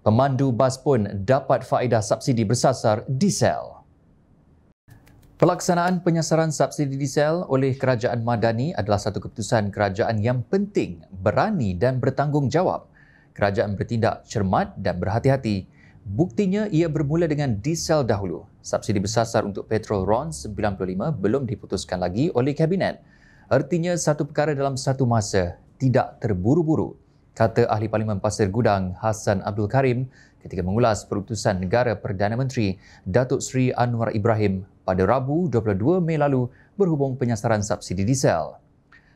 Pemandu bas pun dapat faedah subsidi bersasar diesel. Pelaksanaan penyasaran subsidi diesel oleh Kerajaan Madani adalah satu keputusan kerajaan yang penting, berani dan bertanggungjawab. Kerajaan bertindak cermat dan berhati-hati. Buktinya ia bermula dengan diesel dahulu. Subsidi bersasar untuk petrol RON 95 belum diputuskan lagi oleh Kabinet. Artinya satu perkara dalam satu masa tidak terburu-buru kata Ahli Parlimen Pasir Gudang Hassan Abdul Karim ketika mengulas perutusan negara Perdana Menteri Datuk Seri Anwar Ibrahim pada Rabu 22 Mei lalu berhubung penyasaran subsidi diesel.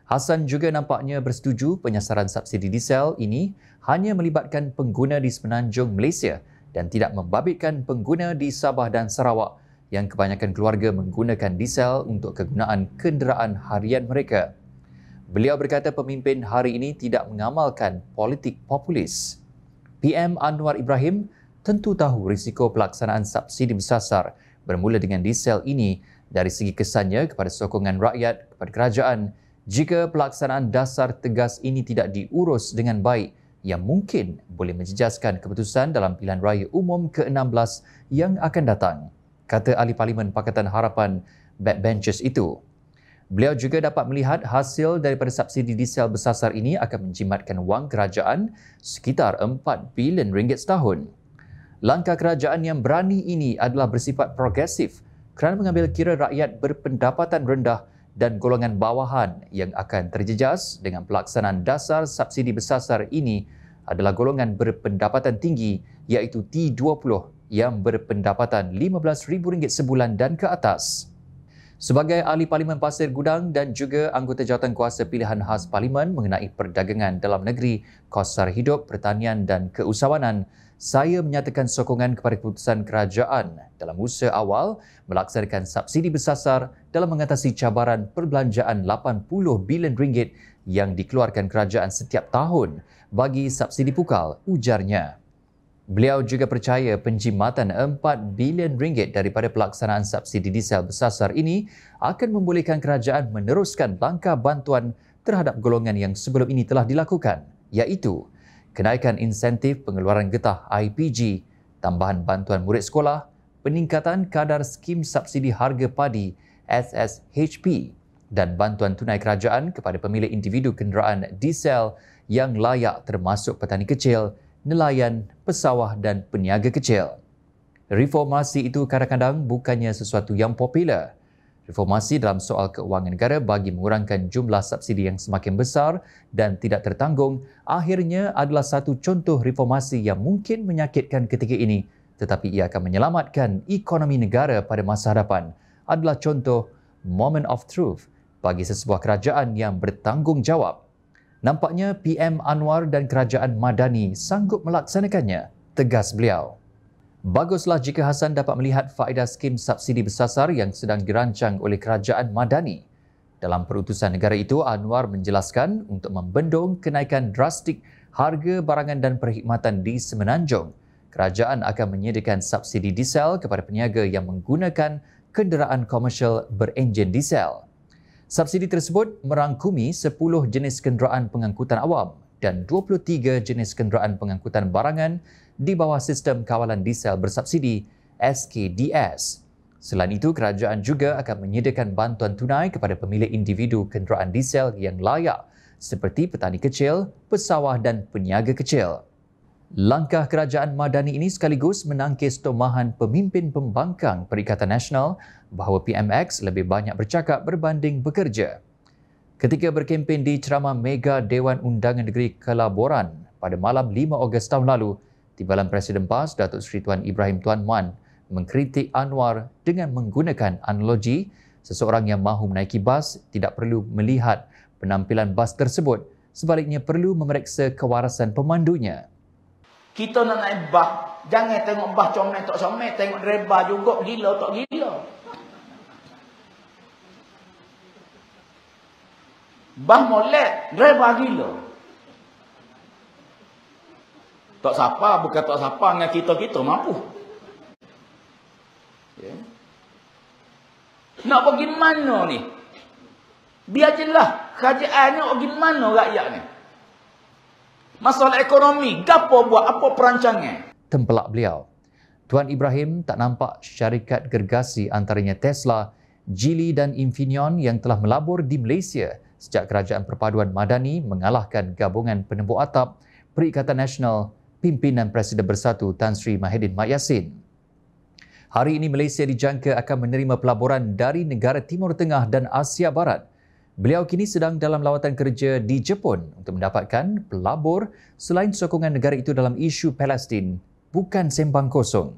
Hassan juga nampaknya bersetuju penyasaran subsidi diesel ini hanya melibatkan pengguna di semenanjung Malaysia dan tidak membabitkan pengguna di Sabah dan Sarawak yang kebanyakan keluarga menggunakan diesel untuk kegunaan kenderaan harian mereka. Beliau berkata pemimpin hari ini tidak mengamalkan politik populis. PM Anwar Ibrahim tentu tahu risiko pelaksanaan subsidi bersasar bermula dengan diesel ini dari segi kesannya kepada sokongan rakyat kepada kerajaan jika pelaksanaan dasar tegas ini tidak diurus dengan baik yang mungkin boleh menjejaskan keputusan dalam pilihan raya umum ke-16 yang akan datang kata ahli parlimen Pakatan Harapan backbenchers itu Beliau juga dapat melihat hasil daripada subsidi diesel bersasar ini akan menjimatkan wang kerajaan sekitar 4 bilion ringgit setahun. Langkah kerajaan yang berani ini adalah bersifat progresif kerana mengambil kira rakyat berpendapatan rendah dan golongan bawahan yang akan terjejas dengan pelaksanaan dasar subsidi bersasar ini adalah golongan berpendapatan tinggi iaitu T20 yang berpendapatan RM15,000 sebulan dan ke atas. Sebagai ahli Parlimen Pasir Gudang dan juga anggota jawatan kuasa pilihan khas Parlimen mengenai perdagangan dalam negeri, kos sara hidup, pertanian dan keusahawanan, saya menyatakan sokongan kepada keputusan kerajaan dalam usaha awal melaksanakan subsidi bersasar dalam mengatasi cabaran perbelanjaan 80 bilion ringgit yang dikeluarkan kerajaan setiap tahun bagi subsidi pukal ujarnya. Beliau juga percaya penjimatan 4 bilion ringgit daripada pelaksanaan subsidi diesel bersasar ini akan membolehkan kerajaan meneruskan langkah bantuan terhadap golongan yang sebelum ini telah dilakukan iaitu kenaikan insentif pengeluaran getah IPG, tambahan bantuan murid sekolah, peningkatan kadar skim subsidi harga padi SSHP dan bantuan tunai kerajaan kepada pemilik individu kenderaan diesel yang layak termasuk petani kecil nelayan, pesawah dan peniaga kecil. Reformasi itu kadang-kadang bukannya sesuatu yang popular. Reformasi dalam soal keuangan negara bagi mengurangkan jumlah subsidi yang semakin besar dan tidak tertanggung akhirnya adalah satu contoh reformasi yang mungkin menyakitkan ketika ini tetapi ia akan menyelamatkan ekonomi negara pada masa hadapan adalah contoh moment of truth bagi sesebuah kerajaan yang bertanggungjawab Nampaknya PM Anwar dan kerajaan Madani sanggup melaksanakannya, tegas beliau. Baguslah jika Hasan dapat melihat faedah skim subsidi bersasar yang sedang dirancang oleh kerajaan Madani. Dalam perutusan negara itu, Anwar menjelaskan untuk membendung kenaikan drastik harga barangan dan perkhidmatan di Semenanjung, kerajaan akan menyediakan subsidi diesel kepada peniaga yang menggunakan kenderaan komersial berenjin diesel. Subsidi tersebut merangkumi 10 jenis kenderaan pengangkutan awam dan 23 jenis kenderaan pengangkutan barangan di bawah sistem kawalan diesel bersubsidi SKDS. Selain itu, kerajaan juga akan menyediakan bantuan tunai kepada pemilik individu kenderaan diesel yang layak seperti petani kecil, pesawah dan peniaga kecil. Langkah kerajaan Madani ini sekaligus menangkis tomahan pemimpin pembangkang Perikatan Nasional bahawa PMX lebih banyak bercakap berbanding bekerja. Ketika berkempen di ceramah Mega Dewan Undangan Negeri Kelaboran pada malam 5 Ogos tahun lalu, Timbalan Presiden PAS Datuk Seri Tuan Ibrahim Tuan Man mengkritik Anwar dengan menggunakan analogi seseorang yang mahu menaiki bas tidak perlu melihat penampilan bas tersebut sebaliknya perlu memeriksa kewarasan pemandunya. Kita nak naik bah. Jangan tengok bah comel tak comel. Tengok reba juga gila tak gila. Bah molek. Reba gila. Tak siapa. Bukan tak siapa dengan kita-kita. Mampu. Yeah. Nak pergi mana ni? Biar je lah. Kerajaan ni pergi mana rakyat ni? masalah ekonomi, gapo buat apa perancangnya? Tempelak beliau. Tuan Ibrahim tak nampak syarikat gergasi antaranya Tesla, Geely dan Infineon yang telah melabur di Malaysia sejak kerajaan perpaduan Madani mengalahkan gabungan penembu atap Perikatan Nasional Pimpinan Presiden Bersatu Tan Sri Mahathir Mak Yassin. Hari ini Malaysia dijangka akan menerima pelaburan dari negara Timur Tengah dan Asia Barat Beliau kini sedang dalam lawatan kerja di Jepun untuk mendapatkan pelabur selain sokongan negara itu dalam isu Palestin bukan sembang kosong.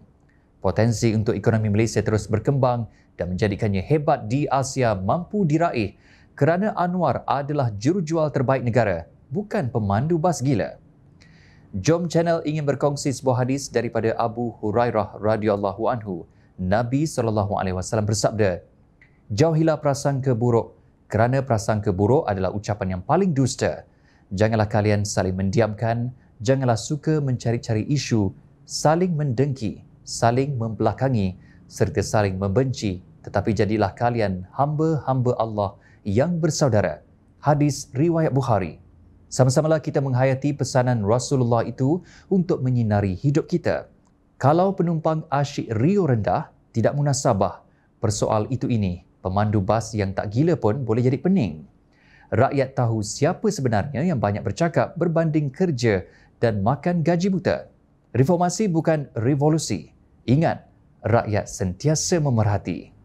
Potensi untuk ekonomi Malaysia terus berkembang dan menjadikannya hebat di Asia mampu diraih kerana Anwar adalah jurujual terbaik negara, bukan pemandu bas gila. Jom Channel ingin berkongsi sebuah hadis daripada Abu Hurairah radhiyallahu anhu. Nabi saw bersabda, "Jauhilah prasangka buruk kerana prasangka buruk adalah ucapan yang paling dusta. Janganlah kalian saling mendiamkan, janganlah suka mencari-cari isu, saling mendengki, saling membelakangi serta saling membenci, tetapi jadilah kalian hamba-hamba Allah yang bersaudara. Hadis riwayat Bukhari. Sama-samalah kita menghayati pesanan Rasulullah itu untuk menyinari hidup kita. Kalau penumpang asyik rio rendah, tidak munasabah persoal itu ini pemandu bas yang tak gila pun boleh jadi pening. Rakyat tahu siapa sebenarnya yang banyak bercakap berbanding kerja dan makan gaji buta. Reformasi bukan revolusi. Ingat, rakyat sentiasa memerhati.